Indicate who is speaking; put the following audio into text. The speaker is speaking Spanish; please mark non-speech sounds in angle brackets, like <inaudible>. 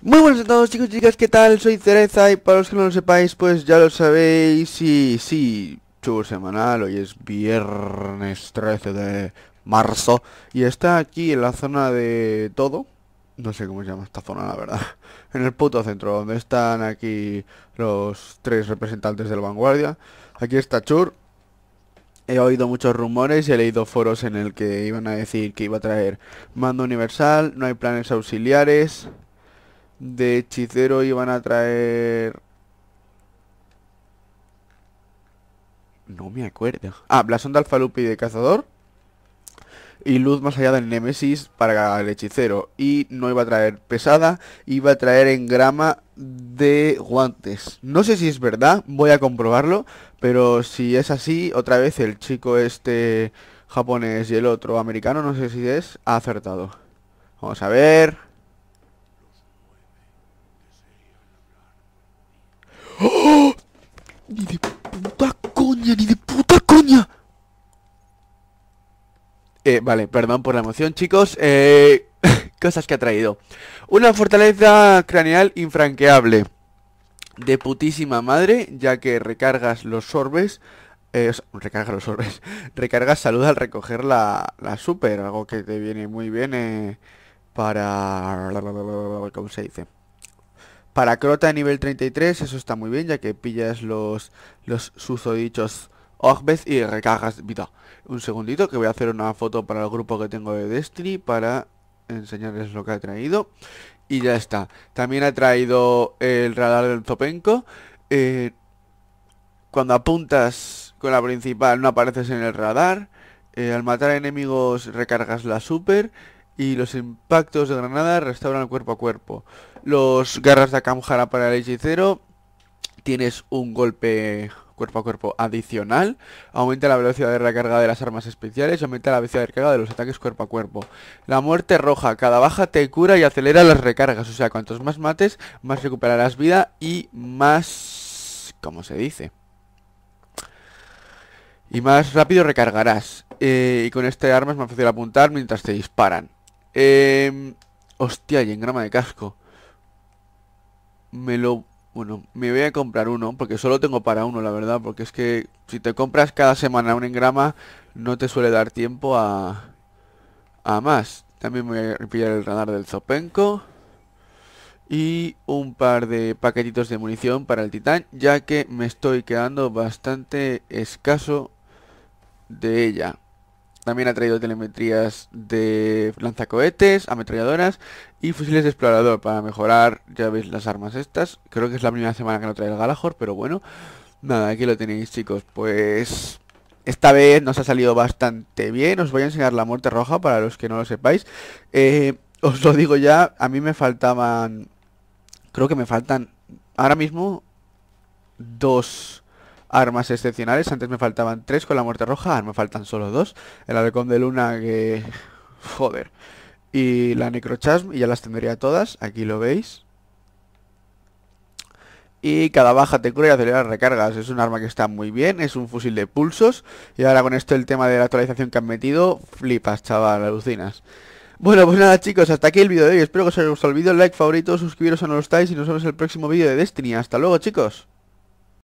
Speaker 1: Muy buenos a todos chicos y chicas, ¿qué tal? Soy Cereza y para los que no lo sepáis, pues ya lo sabéis y sí, Chur semanal, hoy es viernes 13 de marzo y está aquí en la zona de todo, no sé cómo se llama esta zona la verdad, <laughs> en el puto centro donde están aquí los tres representantes de la vanguardia, aquí está Chur, he oído muchos rumores y he leído foros en el que iban a decir que iba a traer mando universal, no hay planes auxiliares, de hechicero iban a traer... No me acuerdo. Ah, blasón de alfalupi de cazador y luz más allá del Némesis para el hechicero. Y no iba a traer pesada, iba a traer en grama de guantes. No sé si es verdad, voy a comprobarlo, pero si es así, otra vez el chico este japonés y el otro americano, no sé si es, ha acertado. Vamos a ver. Eh, vale, perdón por la emoción, chicos. Eh, <laughs> cosas que ha traído. Una fortaleza craneal infranqueable. De putísima madre, ya que recargas los sorbes. Eh, recargas los sorbes. <laughs> Recargas salud al recoger la, super. Algo que te viene muy bien eh, para... <laughs> ¿Cómo se dice? Para Crota nivel 33, eso está muy bien, ya que pillas los, los susodichos Ogbes y recargas vida. Un segundito que voy a hacer una foto para el grupo que tengo de Destiny para enseñarles lo que ha traído. Y ya está. También ha traído el radar del Zopenco. Eh, cuando apuntas con la principal no apareces en el radar. Eh, al matar enemigos recargas la super. Y los impactos de granada restauran cuerpo a cuerpo. Los garras de Akamhara para el hechicero. Tienes un golpe cuerpo a cuerpo adicional, aumenta la velocidad de recarga de las armas especiales y aumenta la velocidad de recarga de los ataques cuerpo a cuerpo. La muerte roja, cada baja te cura y acelera las recargas, o sea, cuantos más mates, más recuperarás vida y más... ¿Cómo se dice? Y más rápido recargarás. Eh, y con este arma es más fácil apuntar mientras te disparan. Eh, hostia, y en grama de casco. Me lo bueno, me voy a comprar uno, porque solo tengo para uno, la verdad, porque es que si te compras cada semana un engrama, no te suele dar tiempo a, a más. También voy a pillar el radar del Zopenco. Y un par de paquetitos de munición para el titán, ya que me estoy quedando bastante escaso de ella. También ha traído telemetrías de lanzacohetes, ametralladoras y fusiles de explorador para mejorar, ya veis, las armas estas. Creo que es la primera semana que no trae el Galahor, pero bueno. Nada, aquí lo tenéis chicos, pues... Esta vez nos ha salido bastante bien, os voy a enseñar la muerte roja para los que no lo sepáis. Eh, os lo digo ya, a mí me faltaban... Creo que me faltan ahora mismo dos armas excepcionales. Antes me faltaban tres con la muerte roja, ahora me faltan solo dos. El halcón de luna que... Joder. Y la necrochasm, y ya las tendría todas, aquí lo veis. Y cada baja te cura y acelera recargas. Es un arma que está muy bien, es un fusil de pulsos. Y ahora con esto el tema de la actualización que han metido, flipas, chaval, alucinas. Bueno, pues nada chicos, hasta aquí el vídeo de hoy. Espero que os haya gustado el vídeo, like, favorito, suscribiros a no lo estáis y nos vemos en el próximo vídeo de Destiny. Hasta luego chicos.